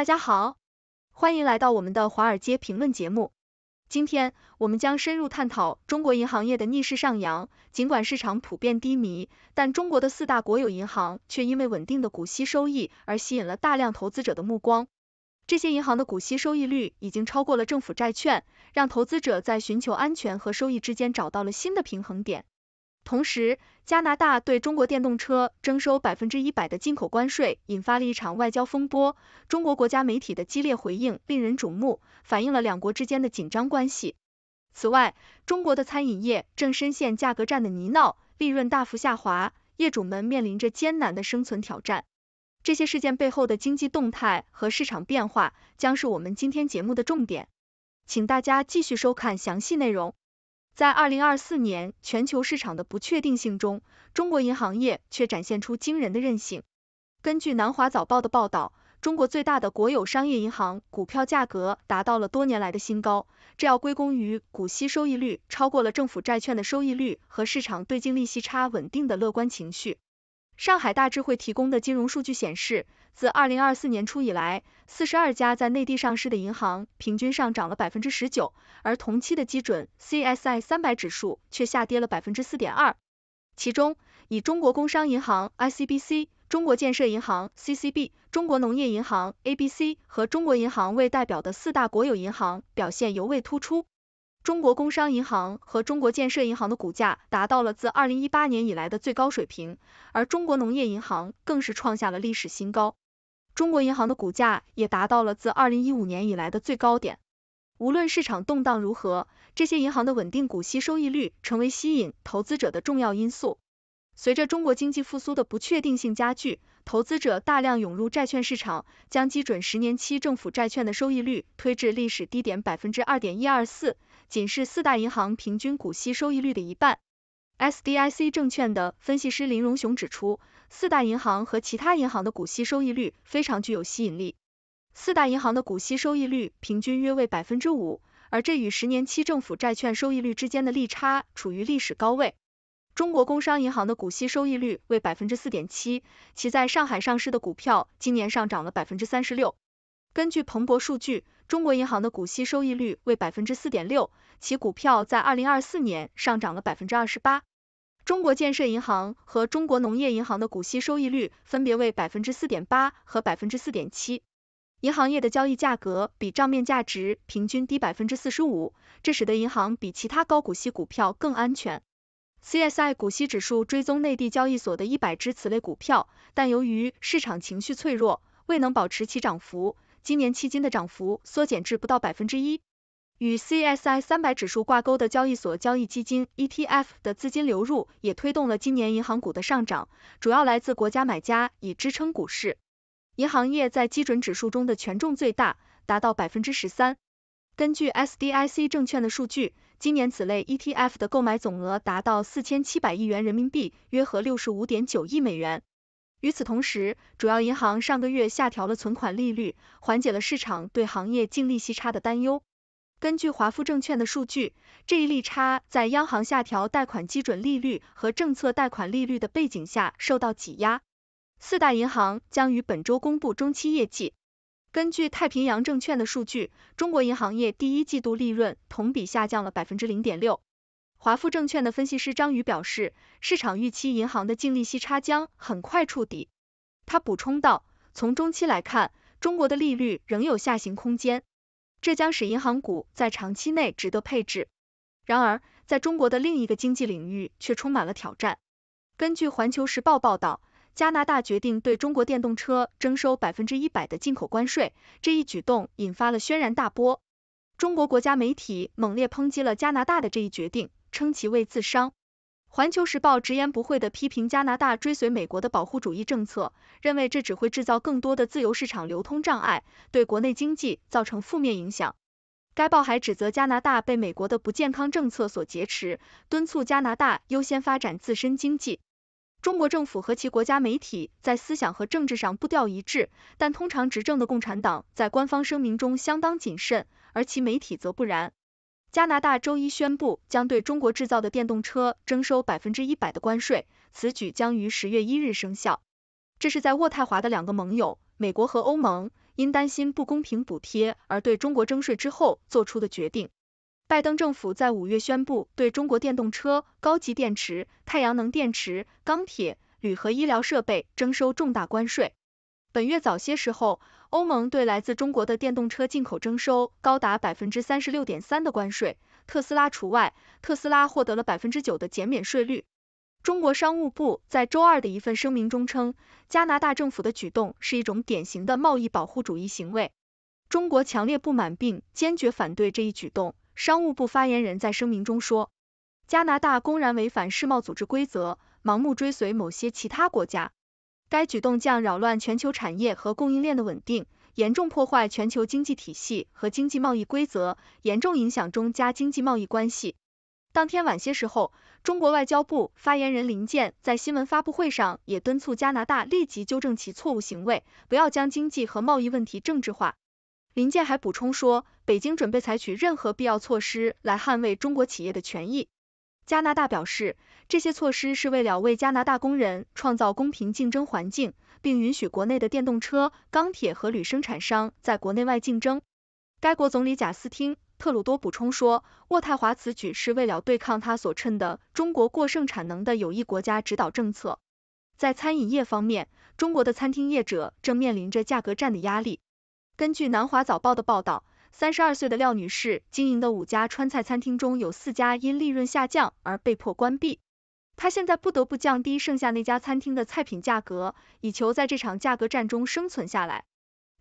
大家好，欢迎来到我们的华尔街评论节目。今天，我们将深入探讨中国银行业的逆势上扬。尽管市场普遍低迷，但中国的四大国有银行却因为稳定的股息收益而吸引了大量投资者的目光。这些银行的股息收益率已经超过了政府债券，让投资者在寻求安全和收益之间找到了新的平衡点。同时，加拿大对中国电动车征收百分之一百的进口关税，引发了一场外交风波。中国国家媒体的激烈回应令人瞩目，反映了两国之间的紧张关系。此外，中国的餐饮业正深陷价格战的泥淖，利润大幅下滑，业主们面临着艰难的生存挑战。这些事件背后的经济动态和市场变化，将是我们今天节目的重点。请大家继续收看详细内容。在二零二四年全球市场的不确定性中，中国银行业却展现出惊人的韧性。根据南华早报的报道，中国最大的国有商业银行股票价格达到了多年来的新高，这要归功于股息收益率超过了政府债券的收益率和市场对净利息差稳定的乐观情绪。上海大智慧提供的金融数据显示。自2024年初以来，42家在内地上市的银行平均上涨了19%，而同期的基准 CSI 300指数却下跌了4.2%。其中，以中国工商银行 （ICBC）、中国建设银行 （CCB）、中国农业银行 （ABC） 和中国银行为代表的四大国有银行表现尤为突出。中国工商银行和中国建设银行的股价达到了自二零一八年以来的最高水平，而中国农业银行更是创下了历史新高。中国银行的股价也达到了自二零一五年以来的最高点。无论市场动荡如何，这些银行的稳定股息收益率成为吸引投资者的重要因素。随着中国经济复苏的不确定性加剧，投资者大量涌入债券市场，将基准十年期政府债券的收益率推至历史低点百分之二点一二四。仅是四大银行平均股息收益率的一半。S D I C 证券的分析师林荣雄指出，四大银行和其他银行的股息收益率非常具有吸引力。四大银行的股息收益率平均约为百分之五，而这与十年期政府债券收益率之间的利差处于历史高位。中国工商银行的股息收益率为百分之四点七，其在上海上市的股票今年上涨了百分之三十六。根据彭博数据，中国银行的股息收益率为百分之四点六，其股票在二零二四年上涨了百分之二十八。中国建设银行和中国农业银行的股息收益率分别为百分之四点八和百分之四点七。银行业的交易价格比账面价值平均低百分之四十五，这使得银行比其他高股息股票更安全。CSI 股息指数追踪内地交易所的一百只此类股票，但由于市场情绪脆弱，未能保持其涨幅。今年迄今的涨幅缩减至不到百分之一，与 CSI 三百指数挂钩的交易所交易基金 ETF 的资金流入也推动了今年银行股的上涨，主要来自国家买家以支撑股市。银行业在基准指数中的权重最大，达到百分之十三。根据 SDIC 证券的数据，今年此类 ETF 的购买总额达到四千七百亿元人民币，约合六十五点九亿美元。与此同时，主要银行上个月下调了存款利率，缓解了市场对行业净利息差的担忧。根据华富证券的数据，这一利差在央行下调贷款基准利率和政策贷款利率的背景下受到挤压。四大银行将于本周公布中期业绩。根据太平洋证券的数据，中国银行业第一季度利润同比下降了百分之零点六。华富证券的分析师张宇表示，市场预期银行的净利息差将很快触底。他补充道，从中期来看，中国的利率仍有下行空间，这将使银行股在长期内值得配置。然而，在中国的另一个经济领域却充满了挑战。根据《环球时报》报道，加拿大决定对中国电动车征收百分之一百的进口关税，这一举动引发了轩然大波。中国国家媒体猛烈抨击了加拿大的这一决定。称其为自伤。环球时报直言不讳地批评加拿大追随美国的保护主义政策，认为这只会制造更多的自由市场流通障碍，对国内经济造成负面影响。该报还指责加拿大被美国的不健康政策所劫持，敦促加拿大优先发展自身经济。中国政府和其国家媒体在思想和政治上步调一致，但通常执政的共产党在官方声明中相当谨慎，而其媒体则不然。加拿大周一宣布，将对中国制造的电动车征收百分之一百的关税，此举将于十月一日生效。这是在渥太华的两个盟友，美国和欧盟，因担心不公平补贴而对中国征税之后做出的决定。拜登政府在五月宣布对中国电动车、高级电池、太阳能电池、钢铁、铝和医疗设备征收重大关税。本月早些时候。欧盟对来自中国的电动车进口征收高达百分之三十六点三的关税，特斯拉除外。特斯拉获得了百分之九的减免税率。中国商务部在周二的一份声明中称，加拿大政府的举动是一种典型的贸易保护主义行为。中国强烈不满并坚决反对这一举动。商务部发言人，在声明中说，加拿大公然违反世贸组织规则，盲目追随某些其他国家。该举动将扰乱全球产业和供应链的稳定，严重破坏全球经济体系和经济贸易规则，严重影响中加经济贸易关系。当天晚些时候，中国外交部发言人林健在新闻发布会上也敦促加拿大立即纠正其错误行为，不要将经济和贸易问题政治化。林健还补充说，北京准备采取任何必要措施来捍卫中国企业的权益。加拿大表示。这些措施是为了为加拿大工人创造公平竞争环境，并允许国内的电动车、钢铁和铝生产商在国内外竞争。该国总理贾斯汀·特鲁多补充说，渥太华此举是为了对抗他所称的中国过剩产能的有益国家指导政策。在餐饮业方面，中国的餐厅业者正面临着价格战的压力。根据《南华早报》的报道，三十二岁的廖女士经营的五家川菜餐厅中有四家因利润下降而被迫关闭。他现在不得不降低剩下那家餐厅的菜品价格，以求在这场价格战中生存下来。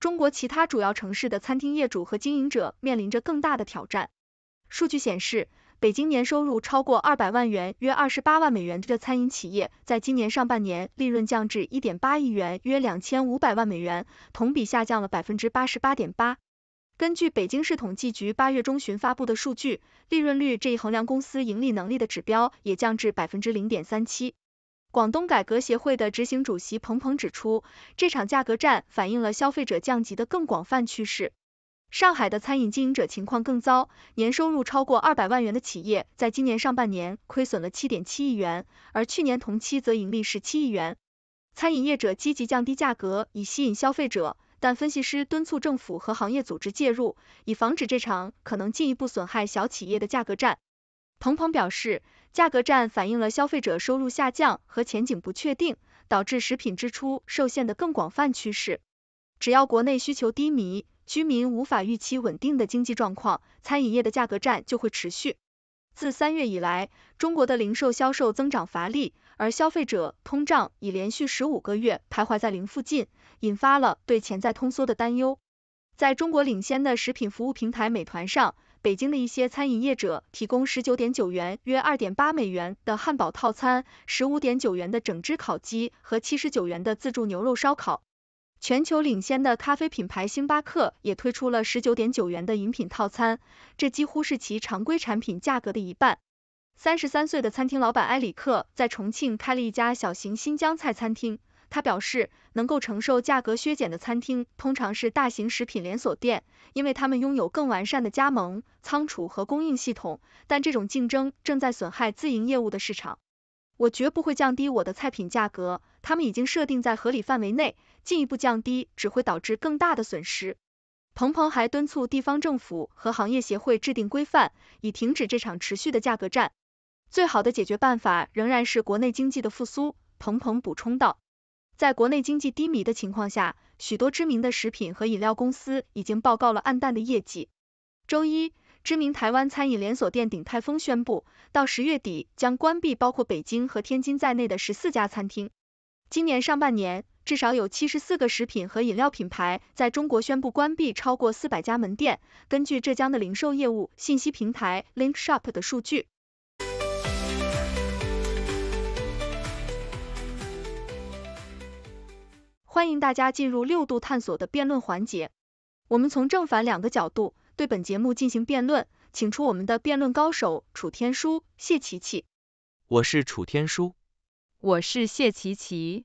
中国其他主要城市的餐厅业主和经营者面临着更大的挑战。数据显示，北京年收入超过二百万元（约二十八万美元）的餐饮企业，在今年上半年利润降至一点八亿元（约两千五百万美元），同比下降了百分之八十八点八。根据北京市统计局八月中旬发布的数据，利润率这一衡量公司盈利能力的指标也降至百分之零点三七。广东改革协会的执行主席彭鹏指出，这场价格战反映了消费者降级的更广泛趋势。上海的餐饮经营者情况更糟，年收入超过二百万元的企业在今年上半年亏损了七点七亿元，而去年同期则盈利十七亿元。餐饮业者积极降低价格以吸引消费者。但分析师敦促政府和行业组织介入，以防止这场可能进一步损害小企业的价格战。彭鹏表示，价格战反映了消费者收入下降和前景不确定，导致食品支出受限的更广泛趋势。只要国内需求低迷，居民无法预期稳定的经济状况，餐饮业的价格战就会持续。自三月以来，中国的零售销售增长乏力。而消费者通胀已连续十五个月徘徊在零附近，引发了对潜在通缩的担忧。在中国领先的食品服务平台美团上，北京的一些餐饮业者提供十九点九元（约二点八美元）的汉堡套餐，十五点九元的整只烤鸡和七十九元的自助牛肉烧烤。全球领先的咖啡品牌星巴克也推出了十九点九元的饮品套餐，这几乎是其常规产品价格的一半。三十三岁的餐厅老板埃里克在重庆开了一家小型新疆菜餐厅。他表示，能够承受价格削减的餐厅通常是大型食品连锁店，因为他们拥有更完善的加盟、仓储和供应系统。但这种竞争正在损害自营业务的市场。我绝不会降低我的菜品价格，他们已经设定在合理范围内，进一步降低只会导致更大的损失。鹏鹏还敦促地方政府和行业协会制定规范，以停止这场持续的价格战。最好的解决办法仍然是国内经济的复苏，鹏鹏补充道。在国内经济低迷的情况下，许多知名的食品和饮料公司已经报告了黯淡的业绩。周一，知名台湾餐饮连锁店鼎泰丰宣布，到十月底将关闭包括北京和天津在内的十四家餐厅。今年上半年，至少有七十四个食品和饮料品牌在中国宣布关闭超过四百家门店，根据浙江的零售业务信息平台 LinkShop 的数据。欢迎大家进入六度探索的辩论环节，我们从正反两个角度对本节目进行辩论，请出我们的辩论高手楚天舒、谢琪琪。我是楚天舒，我是谢琪琪。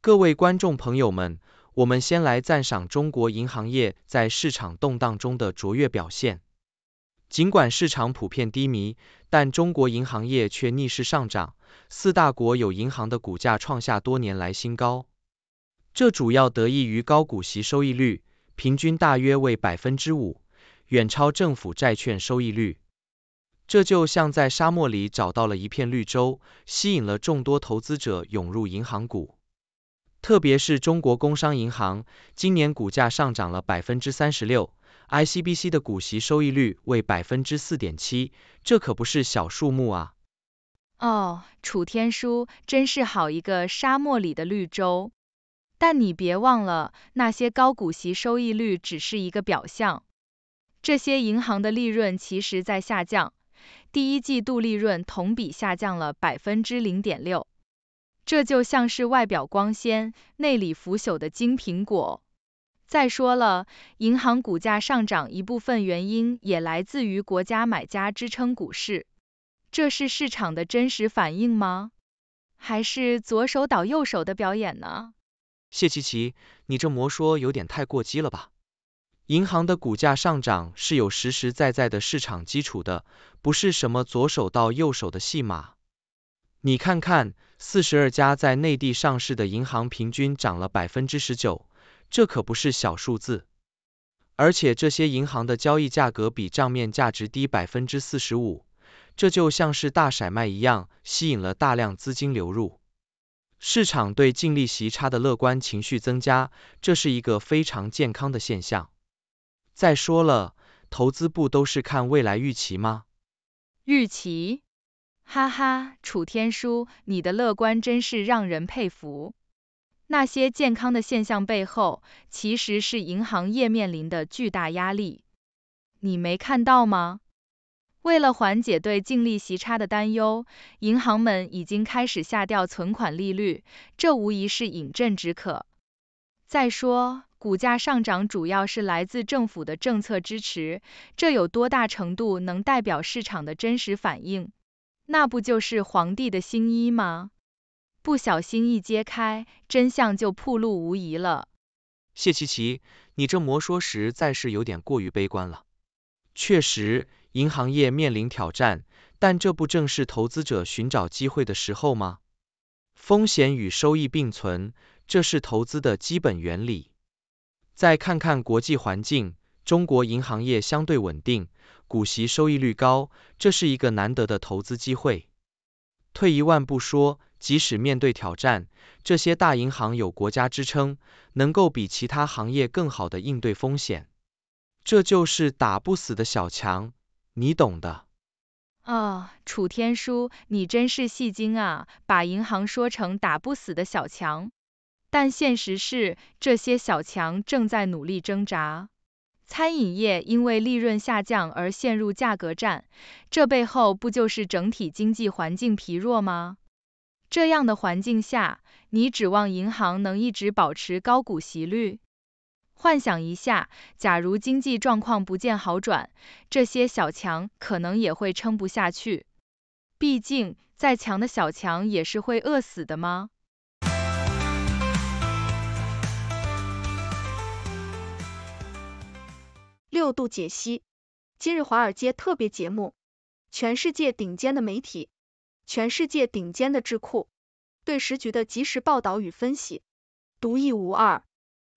各位观众朋友们，我们先来赞赏中国银行业在市场动荡中的卓越表现。尽管市场普遍低迷，但中国银行业却逆势上涨，四大国有银行的股价创下多年来新高。这主要得益于高股息收益率，平均大约为百分之五，远超政府债券收益率。这就像在沙漠里找到了一片绿洲，吸引了众多投资者涌入银行股。特别是中国工商银行，今年股价上涨了百分之三十六，ICBC 的股息收益率为百分之四点七，这可不是小数目啊！哦，楚天舒，真是好一个沙漠里的绿洲！但你别忘了，那些高股息收益率只是一个表象，这些银行的利润其实在下降，第一季度利润同比下降了百分之零点六，这就像是外表光鲜、内里腐朽的“金苹果”。再说了，银行股价上涨一部分原因也来自于国家买家支撑股市，这是市场的真实反应吗？还是左手倒右手的表演呢？谢琪琪，你这魔说有点太过激了吧？银行的股价上涨是有实实在在的市场基础的，不是什么左手到右手的戏码。你看看，四十二家在内地上市的银行平均涨了百分之十九，这可不是小数字。而且这些银行的交易价格比账面价值低百分之四十五，这就像是大甩卖一样，吸引了大量资金流入。市场对净利息差的乐观情绪增加，这是一个非常健康的现象。再说了，投资不都是看未来预期吗？预期？哈哈，楚天舒，你的乐观真是让人佩服。那些健康的现象背后，其实是银行业面临的巨大压力。你没看到吗？为了缓解对净利息差的担忧，银行们已经开始下调存款利率，这无疑是饮鸩止渴。再说，股价上涨主要是来自政府的政策支持，这有多大程度能代表市场的真实反应？那不就是皇帝的新衣吗？不小心一揭开，真相就暴露无遗了。谢琪琪，你这魔说实在是有点过于悲观了。确实。银行业面临挑战，但这不正是投资者寻找机会的时候吗？风险与收益并存，这是投资的基本原理。再看看国际环境，中国银行业相对稳定，股息收益率高，这是一个难得的投资机会。退一万步说，即使面对挑战，这些大银行有国家支撑，能够比其他行业更好的应对风险，这就是打不死的小强。你懂的。啊，楚天舒，你真是戏精啊！把银行说成打不死的小强，但现实是，这些小强正在努力挣扎。餐饮业因为利润下降而陷入价格战，这背后不就是整体经济环境疲弱吗？这样的环境下，你指望银行能一直保持高股息率？幻想一下，假如经济状况不见好转，这些小强可能也会撑不下去。毕竟，再强的小强也是会饿死的吗？六度解析今日华尔街特别节目，全世界顶尖的媒体，全世界顶尖的智库，对时局的及时报道与分析，独一无二。